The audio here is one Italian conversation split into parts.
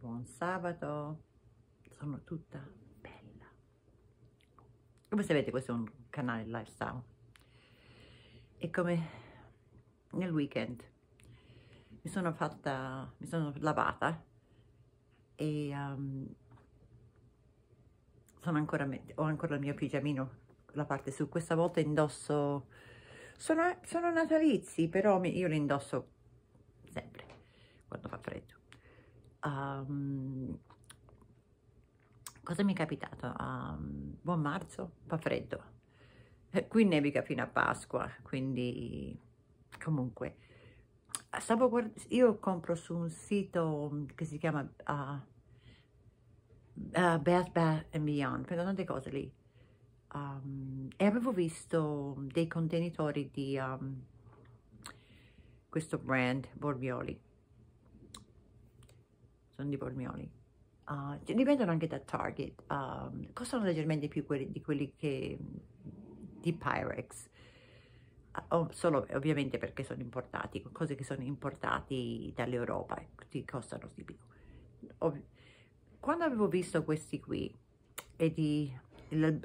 buon sabato, sono tutta bella. Come sapete questo è un canale lifestyle e come nel weekend mi sono fatta, mi sono lavata e um, sono ancora, ho ancora il mio pigiamino, la parte su, questa volta indosso, sono, sono natalizi però io li indosso sempre quando fa freddo um, cosa mi è capitato? Um, buon marzo, fa freddo, eh, qui nevica fino a Pasqua, quindi comunque stavo guardando, io compro su un sito che si chiama uh, eh, uh, eh, Bath Bath and Beyond, prendo tante cose lì um, e avevo visto dei contenitori di um, questo brand Borbioli sono di Bormioli. Uh, dipendono anche da Target, um, costano leggermente più quelli, di quelli che di Pyrex, uh, solo ovviamente perché sono importati, cose che sono importati dall'Europa, e eh, costano di più. Ov Quando avevo visto questi qui, e di,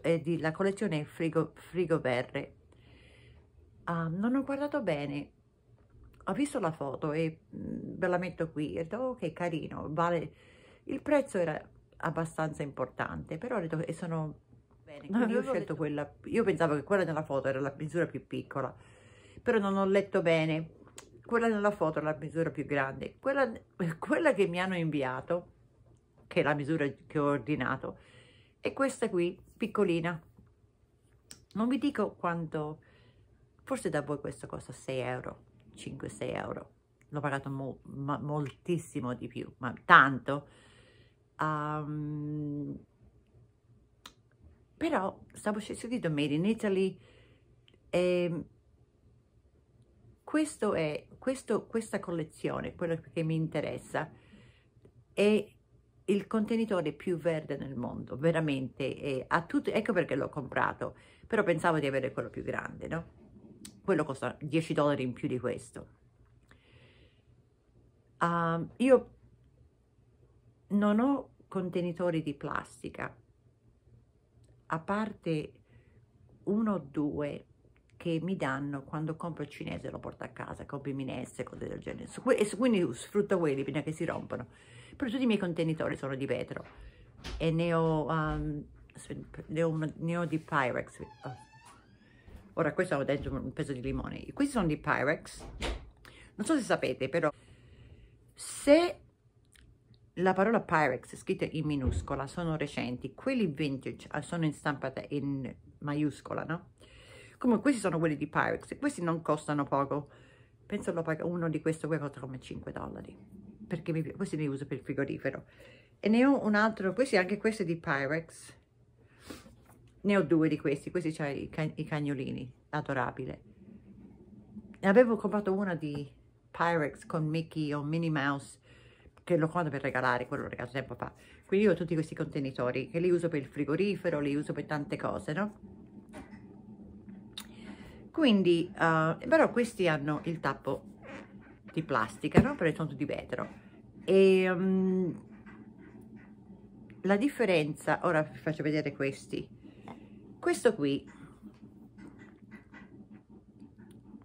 e di la collezione Frigo, Verre, uh, ah, non ho guardato bene ho visto la foto e mhmm, ve la metto qui, ho detto ok carino, vale, il prezzo era abbastanza importante, però ho detto e sono bene, no, io ho scelto detto... quella, io pensavo che quella nella foto era la misura più piccola, però non ho letto bene, quella nella foto è la misura più grande, quella, quella che mi hanno inviato, che è la misura che ho ordinato, è questa qui, piccolina, non vi dico quanto, forse da voi questo costa 6 euro, 5-6 euro l'ho pagato mo moltissimo di più ma tanto um, però stavo scendendo Made in Italy e ehm, questo è questo, questa collezione quello che mi interessa è il contenitore più verde nel mondo veramente è, tutto, ecco perché l'ho comprato però pensavo di avere quello più grande no? quello costa 10 dollari in più di questo. Um, io non ho contenitori di plastica, a parte uno o due che mi danno quando compro il cinese lo porto a casa, compro i minestre, cose del genere. E quindi sfrutto quelli prima che si rompono. Però tutti i miei contenitori sono di vetro e ne ho, um, ne ho, ne ho di Pyrex. Oh Ora, questo ho detto un pezzo di limone. Questi sono di Pyrex. Non so se sapete, però, se la parola Pyrex scritta in minuscola sono recenti, quelli vintage ah, sono in stampata in maiuscola, no? Comunque, questi sono quelli di Pyrex questi non costano poco. Penso l'ho pagato uno di questi qui costa come 5 dollari. Perché mi, questi li uso per il frigorifero. E ne ho un altro, questi anche questi di Pyrex ne ho due di questi, questi c'ha i, ca i, cagnolini, adorabile. Ne avevo comprato una di Pyrex con Mickey o Minnie Mouse, che l'ho comprato per regalare, quello regalato tempo fa. Quindi io ho tutti questi contenitori, che li uso per il frigorifero, li uso per tante cose, no? Quindi, uh, però questi hanno il tappo di plastica, no? Perché sono tutti vetro. E... Um, la differenza, ora vi faccio vedere questi, questo qui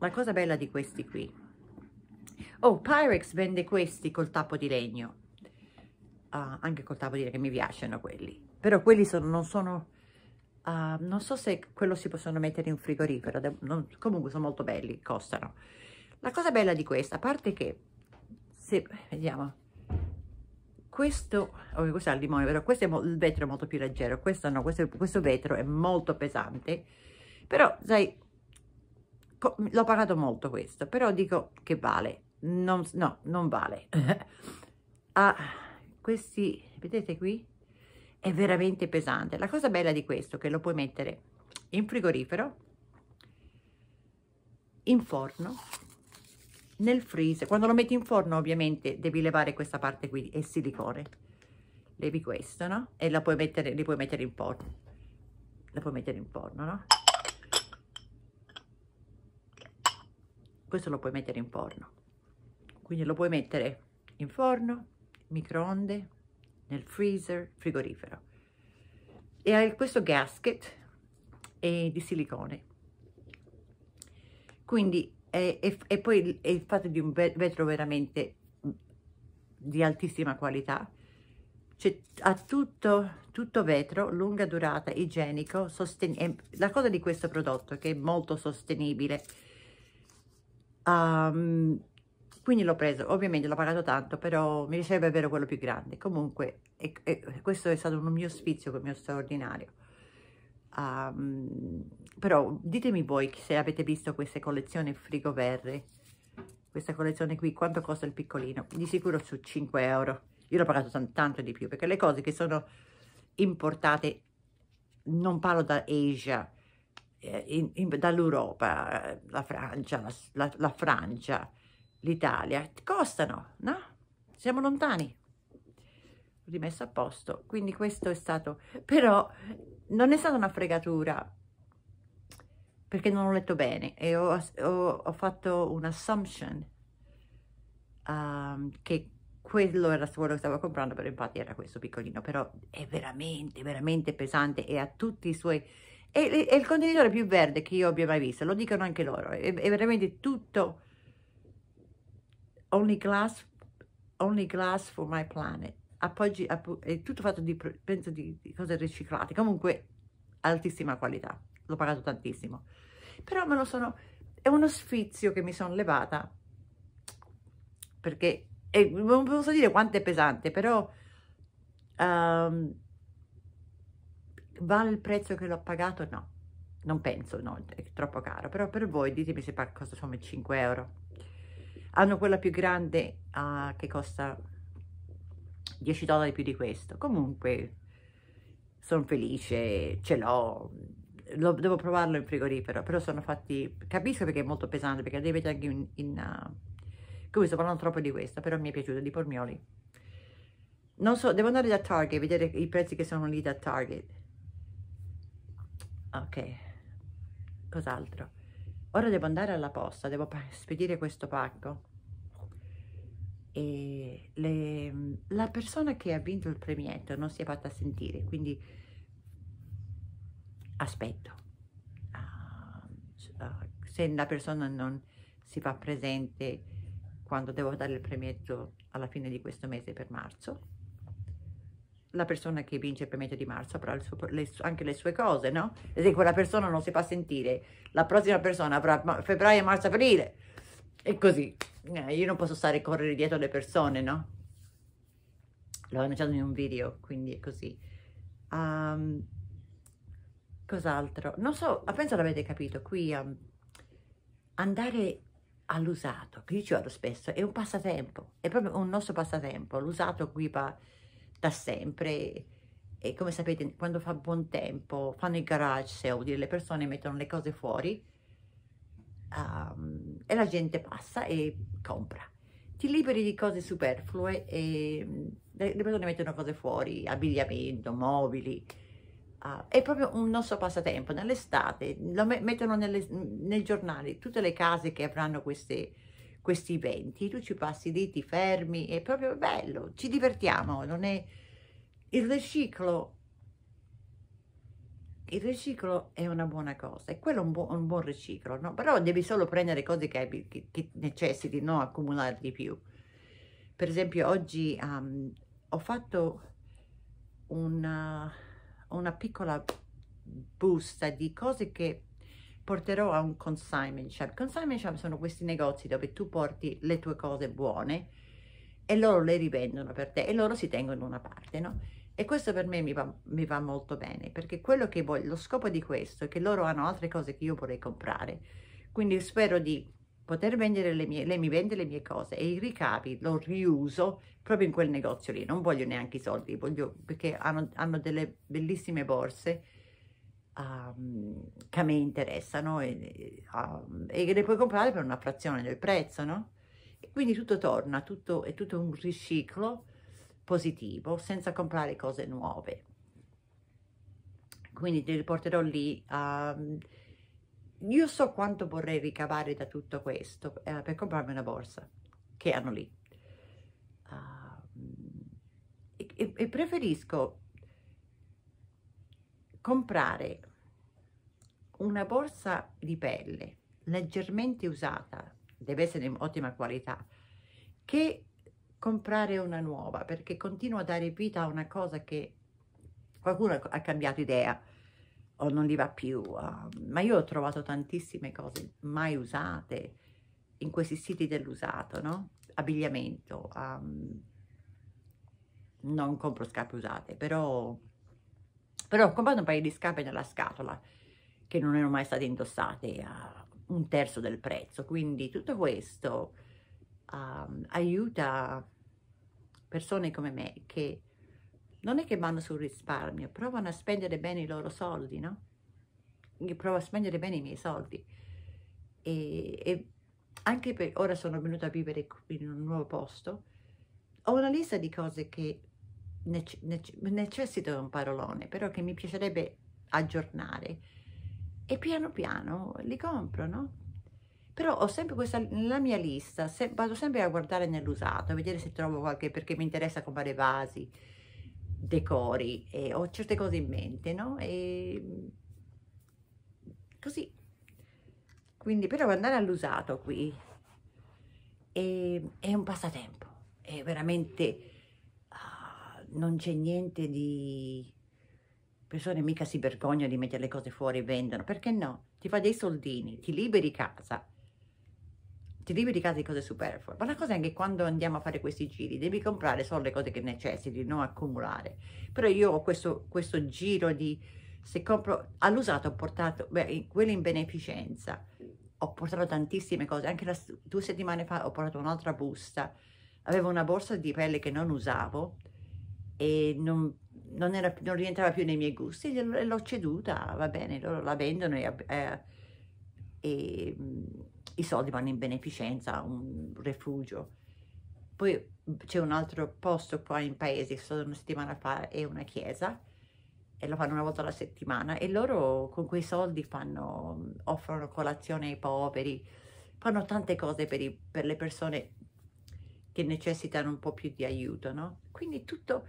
la cosa bella di questi qui oh Pyrex vende questi col tappo di legno uh, anche col tappo di legno che mi piacciono quelli però quelli sono, non sono uh, non so se quello si possono mettere in frigorifero non, comunque sono molto belli costano la cosa bella di questa a parte che se vediamo questo, oh, questo è il limone, però questo è il vetro è molto più leggero, questo no, questo, questo vetro è molto pesante, però sai, l'ho pagato molto questo, però dico che vale, non, no, non vale. ah, questi, vedete qui? È veramente pesante. La cosa bella di questo è che lo puoi mettere in frigorifero, in forno, nel freezer. Quando lo metti in forno ovviamente devi levare questa parte qui, è silicone. Levi questo, no? E la puoi mettere, li puoi mettere in forno. La puoi mettere in forno, no? Questo lo puoi mettere in forno. Quindi lo puoi mettere in forno, microonde, nel freezer, frigorifero. E hai questo gasket eh, di silicone. Quindi e, e, e poi è fatto di un vetro veramente mhmm, di altissima qualità. Cioè, ha tutto, tutto vetro, lunga durata, igienico, La cosa di questo prodotto è che è molto sostenibile. Um, quindi l'ho preso, ovviamente l'ho pagato tanto, però mi piacerebbe davvero quello più grande. Comunque, è, è, questo è stato un mio sfizio, il mio straordinario. Um, però ditemi voi se avete visto queste collezioni frigoverre, questa collezione qui, quanto costa il piccolino? Di sicuro su 5 euro. Io l'ho pagato tanto di più perché le cose che sono importate, non parlo da Asia, eh, dall'Europa, eh, la Francia, la, la, la Francia, l'Italia, costano, no? Siamo lontani rimesso a posto quindi questo è stato però non è stata una fregatura perché non ho letto bene e ho, ho, ho fatto un assumption um, che quello era quello che stavo comprando però infatti era questo piccolino però è veramente veramente pesante e ha tutti i suoi è, è, è il contenitore più verde che io abbia mai visto lo dicono anche loro è, è veramente tutto only glass only glass for my planet appoggi, app è tutto fatto di, penso di, di cose riciclate, comunque altissima qualità, l'ho pagato tantissimo, però me lo sono, è uno sfizio che mi sono levata, perché e non posso dire quanto è pesante, però um, vale il prezzo che l'ho pagato? No, non penso, no, è troppo caro, però per voi ditemi se costa 5 euro. Hanno quella più grande uh, che costa 10 dollari più di questo. Comunque sono felice, ce l'ho, devo provarlo in frigorifero, però sono fatti, capisco perché è molto pesante, perché deve mettere anche in, in uh, come sto parlando troppo di questo, però mi è piaciuto, di Pormioli. Non so, devo andare da Target, vedere i prezzi che sono lì da Target. Ok, cos'altro? Ora devo andare alla posta, devo spedire questo pacco e le, la persona che ha vinto il premietto non si è fatta sentire, quindi aspetto. Uh, se la persona non si fa presente quando devo dare il premietto alla fine di questo mese per marzo, la persona che vince il premietto di marzo avrà suo, le, anche le sue cose, no? E se quella persona non si fa sentire, la prossima persona avrà febbraio, marzo, aprile e così eh, io non posso stare a correre dietro alle persone, no? L'ho annunciato in un video, quindi è così. Um, cos'altro? Non so, penso l'avete capito, qui um, andare all'usato, che io ci vado spesso, è un passatempo, è proprio un nostro passatempo, l'usato qui va da sempre e come sapete quando fa buon tempo fanno i garage sale, le persone mettono le cose fuori um, e la gente passa e compra. Ti liberi di cose superflue e mm, le persone mettono cose fuori, abbigliamento, mobili. Uh, è proprio un nostro passatempo. Nell'estate lo mettono nelle, nei giornali tutte le case che avranno queste, questi eventi. Tu ci passi lì, ti fermi, è proprio bello, ci divertiamo. Non è... Il riciclo il riciclo è una buona cosa, e quello è un, bu un buon riciclo, no? Però devi solo prendere cose che, hai, che, che necessiti, non accumulare di più. Per esempio oggi um, ho fatto una, uh, una piccola busta di cose che porterò a un consignment shop. Consignment shop sono questi negozi dove tu porti le tue cose buone e loro le rivendono per te e loro si tengono una parte, no? E questo per me mi va, mi va molto bene, perché quello che voglio, lo scopo di questo è che loro hanno altre cose che io vorrei comprare. Quindi spero di poter vendere le mie, lei mi vende le mie cose e i ricavi lo riuso proprio in quel negozio lì. Non voglio neanche i soldi, voglio, perché hanno, hanno delle bellissime borse um, che a me interessano e, um, e, le puoi comprare per una frazione del prezzo, no? E quindi tutto torna, tutto, è tutto un riciclo positivo senza comprare cose nuove. Quindi ti riporterò lì. Um, io so quanto vorrei ricavare da tutto questo eh, per comprarmi una borsa che hanno lì. Uh, e, e preferisco comprare una borsa di pelle leggermente usata, deve essere in ottima qualità, che comprare una nuova perché continuo a dare vita a una cosa che qualcuno ha cambiato idea o non gli va più. Uh, ma io ho trovato tantissime cose mai usate in questi siti dell'usato, no? Abbigliamento. Um, non compro scarpe usate, però, però ho comprato un paio di scarpe nella scatola che non erano mai state indossate a un terzo del prezzo. Quindi tutto questo uh, aiuta persone come me che non è che vanno sul risparmio, provano a spendere bene i loro soldi, no? Io provo a spendere bene i miei soldi. E, e anche per, ora sono venuta a vivere in un nuovo posto, ho una lista di cose che nece, nece, necessito di un parolone, però che mi piacerebbe aggiornare. E piano piano li compro, no? però ho sempre questa nella mia lista se, vado sempre a guardare nell'usato a vedere se trovo qualche perché mi interessa comprare vasi decori e ho certe cose in mente no e così quindi però andare all'usato qui è, è, un passatempo è veramente uh, non c'è niente di persone mica si vergognano di mettere le cose fuori e vendono perché no ti fa dei soldini ti liberi casa ti devi ricare di cose superflue. Ma la cosa è che quando andiamo a fare questi giri devi comprare solo le cose che necessiti, non accumulare. Però io ho questo, questo giro di, se compro, all'usato ho portato, beh, quello in beneficenza, ho portato tantissime cose, anche la, due settimane fa ho portato un'altra busta, avevo una borsa di pelle che non usavo e non, non, era, non rientrava più nei miei gusti e l'ho ceduta, va bene, loro la vendono e, eh, e mm, i soldi vanno in beneficenza, un refugio. Poi mhmm, c'è un altro posto qua in paese, sono una settimana fa, è una chiesa, e lo fanno una volta alla settimana, e loro con quei soldi fanno, mhmm, offrono colazione ai poveri, fanno tante cose per, i, per le persone che necessitano un po' più di aiuto, no? Quindi tutto,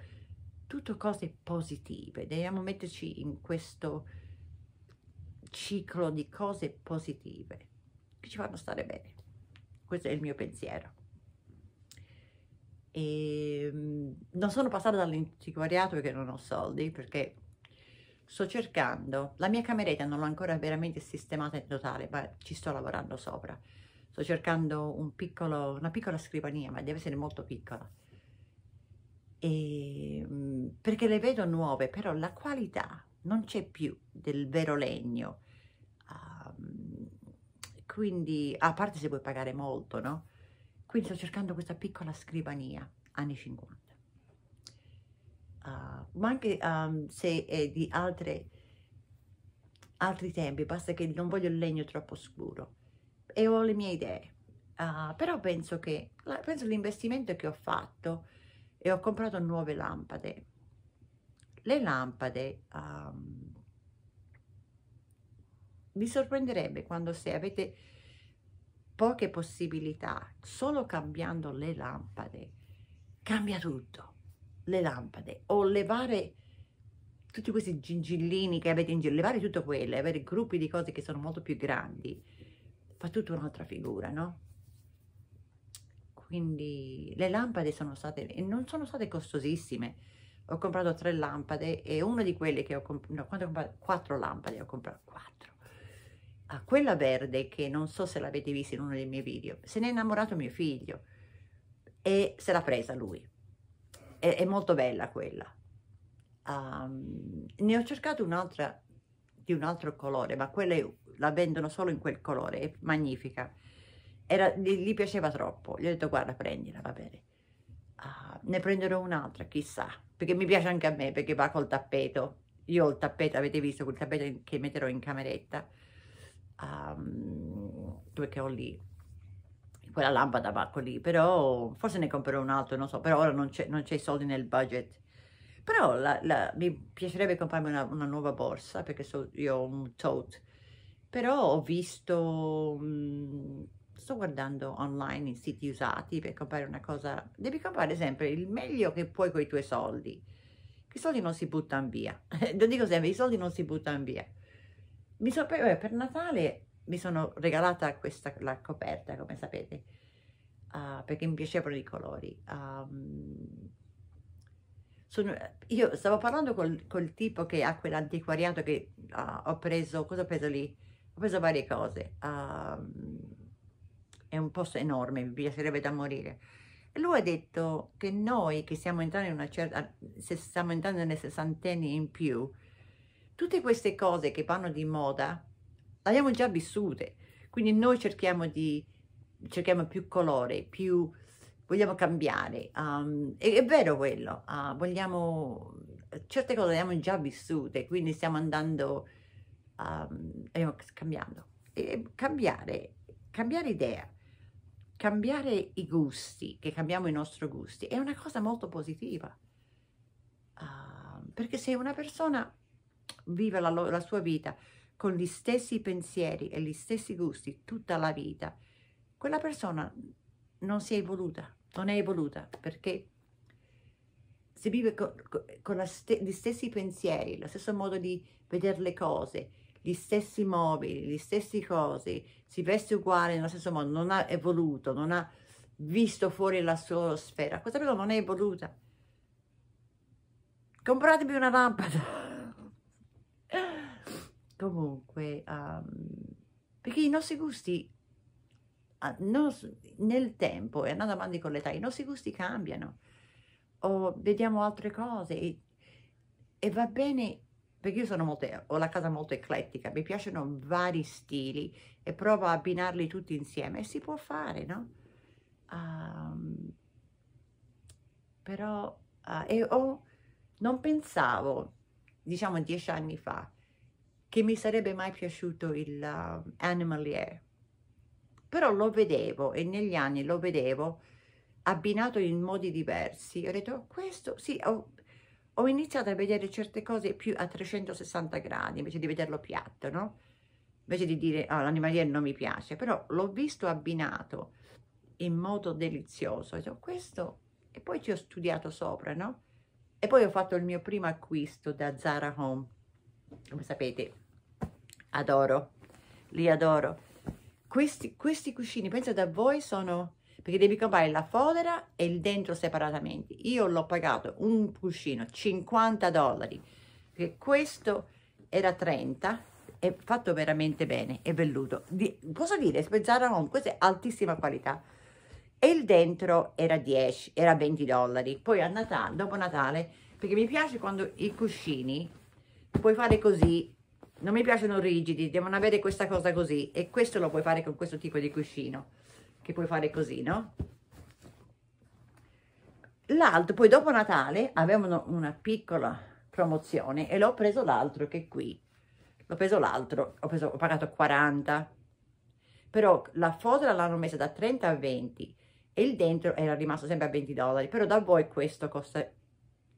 tutto cose positive, dobbiamo metterci in questo ciclo di cose positive che ci fanno stare bene. Questo è il mio pensiero. E ehm, non sono passata dall'antiquariato perché non ho soldi, perché sto cercando, la mia cameretta non l'ho ancora veramente sistemata in totale, ma ci sto lavorando sopra. Sto cercando un piccolo, una piccola scrivania, ma deve essere molto piccola. E, ehm, perché le vedo nuove, però la qualità non c'è più del vero legno quindi, a parte se vuoi pagare molto, no? Quindi sto cercando questa piccola scrivania, anni 50. Uh, ah, ma anche um, se è di altre, altri tempi, basta che non voglio il legno troppo scuro. E ho le mie idee. Uh, però penso che, penso l'investimento che ho fatto e ho comprato nuove lampade. Le lampade... Um, vi sorprenderebbe quando se avete poche possibilità, solo cambiando le lampade, cambia tutto. Le lampade o levare tutti questi gingillini che avete in giro, levare tutto quello, avere gruppi di cose che sono molto più grandi, fa tutta un'altra figura, no? Quindi le lampade sono state, e non sono state costosissime. Ho comprato tre lampade e una di quelle che ho comprato, no, Quattro lampade ho comprato, quattro a quella verde che non so se l'avete vista in uno dei miei video, se ne è innamorato mio figlio e se l'ha presa lui. È, è, molto bella quella. Um, ne ho cercato un'altra di un altro colore, ma quella la vendono solo in quel colore, è magnifica. Era, gli, gli piaceva troppo, gli ho detto guarda prendila, va bene. Uh, ne prenderò un'altra, chissà, perché mi piace anche a me, perché va col tappeto. Io ho il tappeto, avete visto quel tappeto che metterò in cameretta um, due che ho lì, quella lampada va lì, però forse ne comprerò un altro, non so, però ora non c'è i soldi nel budget. Però la, la, mi piacerebbe comprarmi una, una nuova borsa perché so, io ho un tote, però ho visto, mh, mm, sto guardando online in siti usati per comprare una cosa, devi comprare sempre il meglio che puoi con i tuoi soldi, i soldi non si buttano via, lo dico sempre, i soldi non si buttano via mi so, per, per Natale mi sono regalata questa la coperta, come sapete, uh, perché mi piacevano i colori. Um, sono, io stavo parlando col, col, tipo che ha quell'antiquariato che uh, ho preso, cosa ho preso lì? Ho preso varie cose. Um, è un posto enorme, mi piacerebbe da morire. E lui ha detto che noi che siamo entrati in una certa, se stiamo entrando nei sessantenni in più, Tutte queste cose che vanno di moda le abbiamo già vissute, quindi noi cerchiamo di cerchiamo più colore, più vogliamo cambiare. Um, è, è, vero quello, uh, vogliamo certe cose le abbiamo già vissute, quindi stiamo andando um, cambiando. E cambiare, cambiare idea, cambiare i gusti, che cambiamo i nostri gusti, è una cosa molto positiva. Uh, perché se una persona vive la, la sua vita con gli stessi pensieri e gli stessi gusti tutta la vita, quella persona non si è evoluta, non è evoluta perché se vive con, con st gli stessi pensieri, lo stesso modo di vedere le cose, gli stessi mobili, le stesse cose, si veste uguale nello stesso modo, non ha evoluto, non ha visto fuori la sua sfera, questa persona non è evoluta. Compratevi una lampada comunque, um, perché i nostri gusti nel tempo e andando avanti con l'età, i nostri gusti cambiano o vediamo altre cose e, e, va bene perché io sono molto, ho la casa molto eclettica, mi piacciono vari stili e provo a abbinarli tutti insieme e si può fare, no? Um, però uh, e ho, non pensavo, diciamo dieci anni fa, che mi sarebbe mai piaciuto il uh, um, Animalier. Però lo vedevo e negli anni lo vedevo abbinato in modi diversi. Ho detto, questo sì, ho, ho iniziato a vedere certe cose più a 360 gradi invece di vederlo piatto, no? Invece di dire, oh, ah, l'animalier non mi piace, però l'ho visto abbinato in modo delizioso. Ho detto, questo, e poi ci ho studiato sopra, no? E poi ho fatto il mio primo acquisto da Zara Home. Come sapete, adoro, li adoro. Questi, questi cuscini, penso da voi, sono... perché devi comprare la fodera e il dentro separatamente. Io l'ho pagato un cuscino, 50 dollari, perché questo era 30 è fatto veramente bene, è velluto. Di, posso dire, Spezzaron, questa è altissima qualità. E il dentro era 10, era 20 dollari. Poi a Natale, dopo Natale, perché mi piace quando i cuscini, puoi fare così non mi piacciono rigidi, devono avere questa cosa così e questo lo puoi fare con questo tipo di cuscino che puoi fare così, no? L'altro, poi dopo Natale avevano una piccola promozione e l'ho preso l'altro che è qui. L'ho preso l'altro, ho, ho, pagato 40. Però la fodera l'hanno messa da 30 a 20 e il dentro era rimasto sempre a 20 dollari. Però da voi questo costa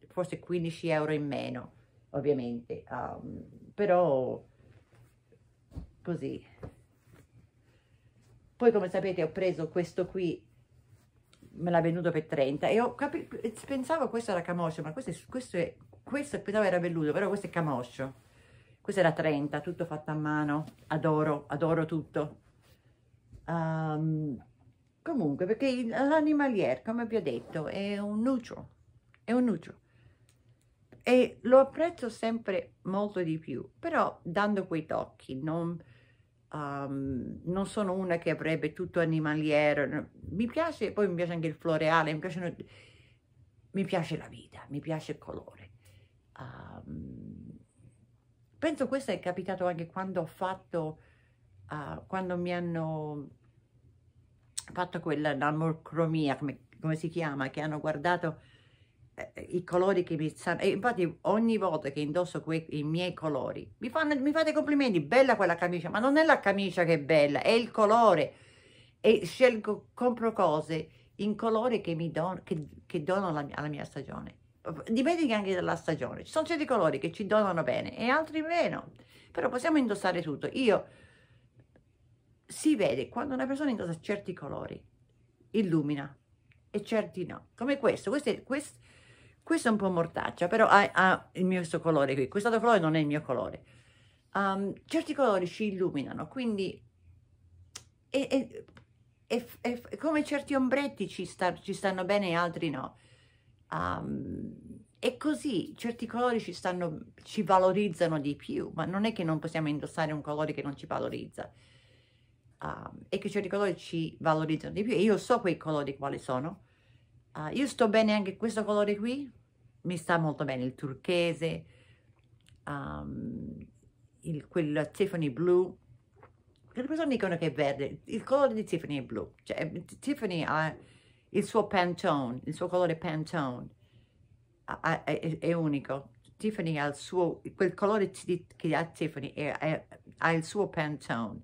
forse 15 euro in meno, ovviamente. Um, però così poi come sapete ho preso questo qui me l'ha venuto per 30 e ho capito pensavo questo era camoscio ma questo è, questo è questo pensavo era velluto però questo è camoscio questo era 30 tutto fatto a mano adoro adoro tutto um, comunque perché l'animalier come vi ho detto è un nuccio è un nuccio e lo apprezzo sempre molto di più, però dando quei tocchi, non, um, non sono una che avrebbe tutto animaliero, mi piace, poi mi piace anche il floreale, mi, piacciono, mi piace la vita, mi piace il colore. Um, penso questo è capitato anche quando ho fatto, uh, quando mi hanno fatto quella, la morcromia, come, come si chiama, che hanno guardato eh, i colori che mi stanno e infatti ogni volta che indosso quei, i miei colori mi, fanno, mi fate complimenti bella quella camicia ma non è la camicia che è bella è il colore e scelgo compro cose in colore che mi don, che, che dono la, alla mia stagione dipende anche dalla stagione ci sono certi colori che ci donano bene e altri meno però possiamo indossare tutto io si vede quando una persona indossa certi colori illumina e certi no come questo questo è questo questo è un po' mortaccia, però ha, ha il mio colore qui. Questo colore non è il mio colore. Um, certi colori ci illuminano, quindi è, è, è, come certi ombretti ci, sta, ci, stanno bene e altri no. Um, e così certi colori ci, stanno, ci valorizzano di più, ma non è che non possiamo indossare un colore che non ci valorizza. Um, e che certi colori ci valorizzano di più. E io so quei colori quali sono, Uh, io sto bene anche questo colore qui, mi sta molto bene il turchese, um, il, quel Tiffany blu. Le persone dicono che è verde, il colore di Tiffany è blu. Cioè, Tiffany ha il suo Pantone, il suo colore Pantone, ha, è, è, unico. Tiffany ha il suo, quel colore che ha Tiffany è, è, ha il suo Pantone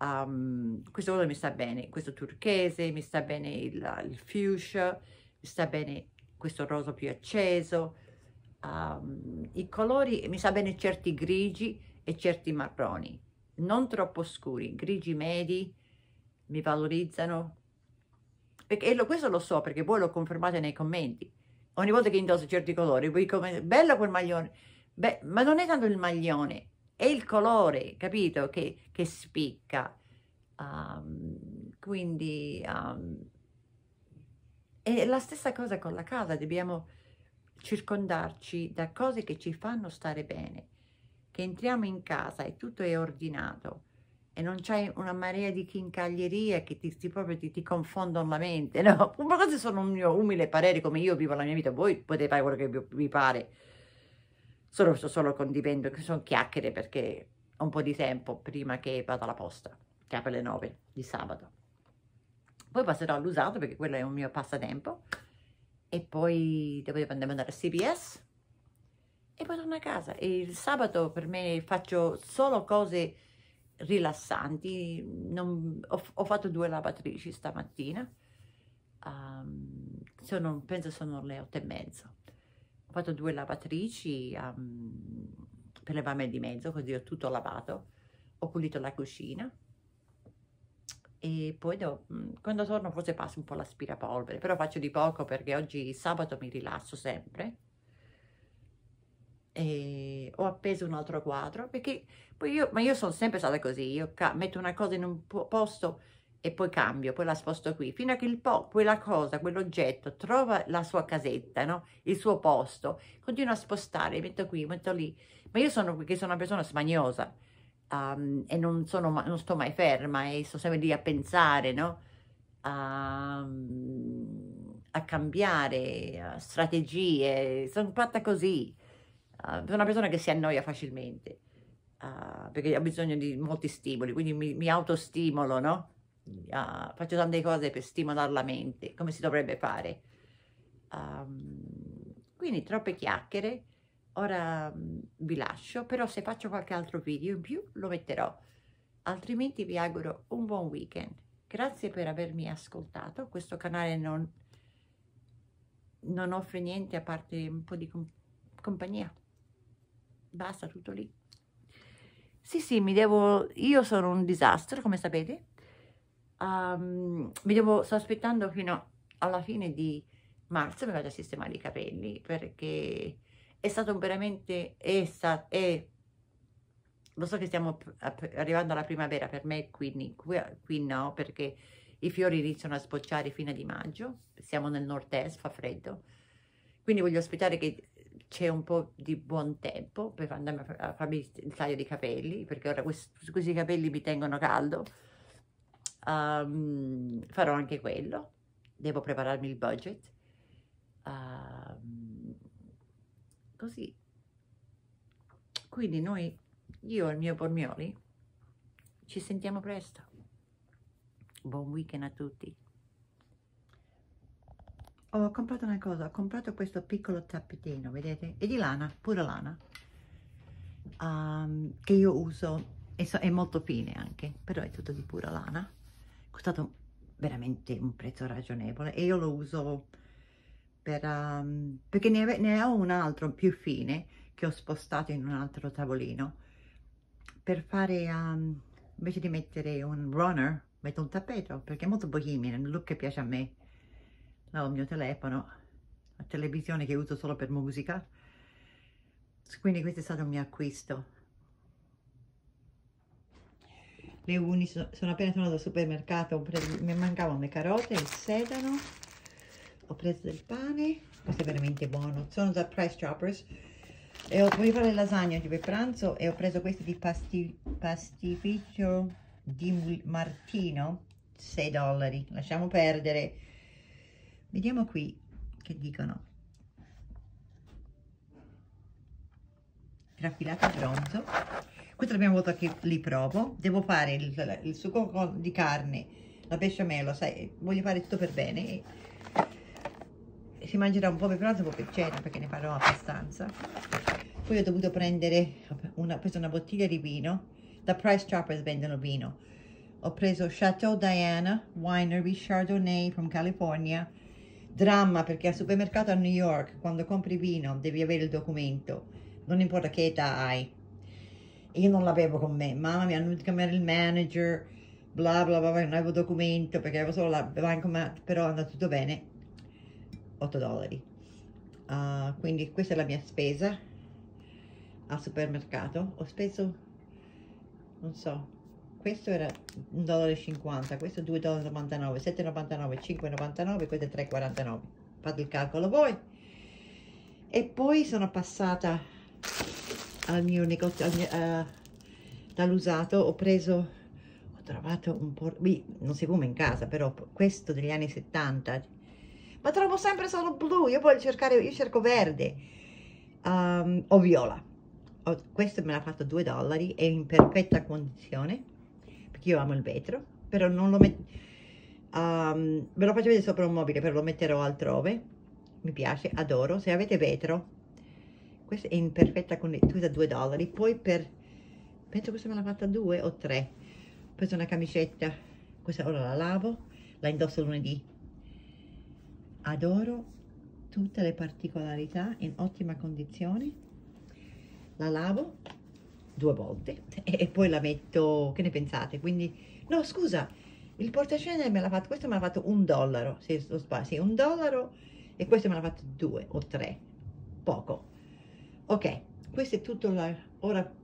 um, questo colore mi sta bene, questo turchese, mi sta bene il, il fuchsia, mi sta bene questo rosa più acceso, um, i colori, mi sta bene certi grigi e certi marroni, non troppo scuri, grigi medi, mi valorizzano, e lo, questo lo so perché voi lo confermate nei commenti, ogni volta che indosso certi colori, voi come, bello quel maglione, Beh, ma non è tanto il maglione, è il colore, capito, che, che spicca. Um, quindi um, è la stessa cosa con la casa, dobbiamo circondarci da cose che ci fanno stare bene, che entriamo in casa e tutto è ordinato e non c'è una marea di chincaglierie che ti, ti, proprio ti, ti confondono la mente, no? Ma questi sono un mio umile parere, come io vivo la mia vita, voi potete fare quello che vi pare, solo, sto solo condividendo, che sono chiacchiere perché ho un po' di tempo prima che vada alla posta, che apre alle 9 di sabato. Poi passerò all'usato perché quello è un mio passatempo e poi devo andare a CBS e poi torno a casa. E il sabato per me faccio solo cose rilassanti, non, ho, ho, fatto due lavatrici stamattina, um, sono, penso sono le otto e mezzo ho fatto due lavatrici um, per levarmi di mezzo, così ho tutto lavato, ho pulito la cucina e poi devo, mm, quando torno forse passo un po' l'aspirapolvere, però faccio di poco perché oggi sabato mi rilasso sempre. E ho appeso un altro quadro perché poi io, ma io sono sempre stata così, io metto una cosa in un posto e poi cambio, poi la sposto qui, fino a che il po quella cosa, quell'oggetto trova la sua casetta, no? il suo posto, continuo a spostare, metto qui, metto lì, ma io sono, perché sono una persona smaniosa um, e non, sono, non sto mai ferma e sto sempre lì a pensare, no? Um, a, cambiare a strategie, sono fatta così, uh, sono una persona che si annoia facilmente. Uh, perché ho bisogno di molti stimoli, quindi mi, mi autostimolo, no? uh, faccio tante cose per stimolare la mente, come si dovrebbe fare. Um, quindi troppe chiacchiere, ora um, vi lascio, però se faccio qualche altro video in più lo metterò, altrimenti vi auguro un buon weekend. Grazie per avermi ascoltato, questo canale non, non offre niente a parte un po' di com compagnia. Basta, tutto lì. Sì, sì, mi devo... Io sono un disastro, come sapete um, mi devo, sto aspettando fino alla fine di marzo, mi vado a sistemare i capelli perché è stato veramente, è stato, è, lo so che stiamo arrivando alla primavera per me, qui, qui no, perché i fiori iniziano a sbocciare fino di maggio, siamo nel nord-est, fa freddo, quindi voglio aspettare che c'è un po' di buon tempo per andare a farmi il taglio di capelli, perché ora questi, questi capelli mi tengono caldo, Um, farò anche quello. Devo prepararmi il budget. Um, così. Quindi noi, io e il mio Bormioli, ci sentiamo presto. Buon weekend a tutti. Ho comprato una cosa, ho comprato questo piccolo tappetino, vedete? È di lana, pura lana, um, che io uso, è molto fine anche, però è tutto di pura lana costato veramente un prezzo ragionevole e io lo uso per, um, perché ne, ne, ho un altro più fine che ho spostato in un altro tavolino per fare um, invece di mettere un runner metto un tappeto perché è molto bohemian, un look che piace a me ho il mio telefono la televisione che uso solo per musica quindi questo è stato il mio acquisto le uni sono, sono appena tornata al supermercato preso, mi mancavano le carote il sedano ho preso del pane questo è veramente buono sono da Price Choppers e ho, voglio fare lasagna oggi per pranzo e ho preso questo di pasti, pastificio di Martino 6 dollari lasciamo perdere vediamo qui che dicono raffilato bronzo questa è la prima volta che li provo devo fare il, il sugo di carne la besciamella sai voglio fare tutto per bene e si mangerà un po' per pranzo un po' per cena perché ne farò abbastanza poi ho dovuto prendere una, preso una bottiglia di vino da Price Choppers vendono vino ho preso Chateau Diana Winery Chardonnay from California dramma perché al supermercato a New York quando compri vino devi avere il documento non importa che età hai io non l'avevo con me, mamma mi hanno chiamato il manager, bla bla bla, non avevo documento perché avevo solo la bancomat, però è andato tutto bene, 8 dollari. Uh, quindi questa è la mia spesa al supermercato, ho speso, non so, questo era 1,50$, questo 2,99$, 7,99$, 5,99$, questo è 3,49$, fate il calcolo voi. E poi sono passata al mio negozio al mio, uh, dall'usato ho preso ho trovato un po' qui non si fuma in casa però questo degli anni 70 ma trovo sempre solo blu io voglio cercare io cerco verde um, o viola ho, questo me l'ha fatto 2 dollari è in perfetta condizione perché io amo il vetro però non lo metto um, ehm, ve lo faccio vedere sopra un mobile però lo metterò altrove mi piace adoro se avete vetro questa è in perfetta condizione, da 2 dollari, poi per, penso questa me l'ha fatta 2 o 3, ho preso una camicetta, questa ora la lavo, la indosso lunedì, adoro tutte le particolarità in ottima condizione, la lavo due volte e, poi la metto, che ne pensate? Quindi, no scusa, il portascena me l'ha fatto, questo me l'ha fatto un dollaro, se lo spazio, sì, un dollaro e questo me l'ha fatto due o tre, poco ok questo è tutto la, ora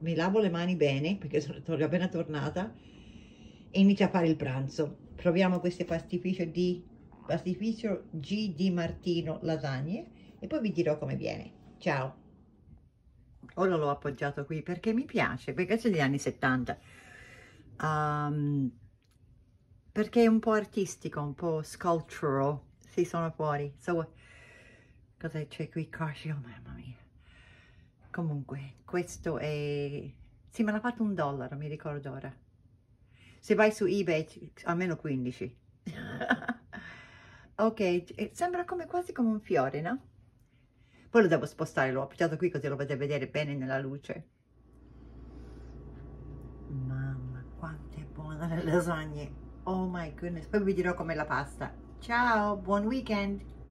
mi lavo le mani bene perché sono appena tornata e inizio a fare il pranzo proviamo queste pastificio di pastificio G di Martino lasagne e poi vi dirò come viene ciao ora l'ho appoggiato qui perché mi piace perché c'è degli anni 70 um, ehm, perché è un po' artistico un po' sculptural si sono fuori so, cosa c'è qui? Carcio, oh, mamma mia comunque questo è sì me l'ha fatto un dollaro mi ricordo ora se vai su ebay almeno 15 ok eh, sembra come quasi come un fiore no poi lo devo spostare l'ho appoggiato qui così lo potete vedere bene nella luce mamma quanto è buona le lasagne oh my goodness poi vi dirò com'è la pasta ciao buon weekend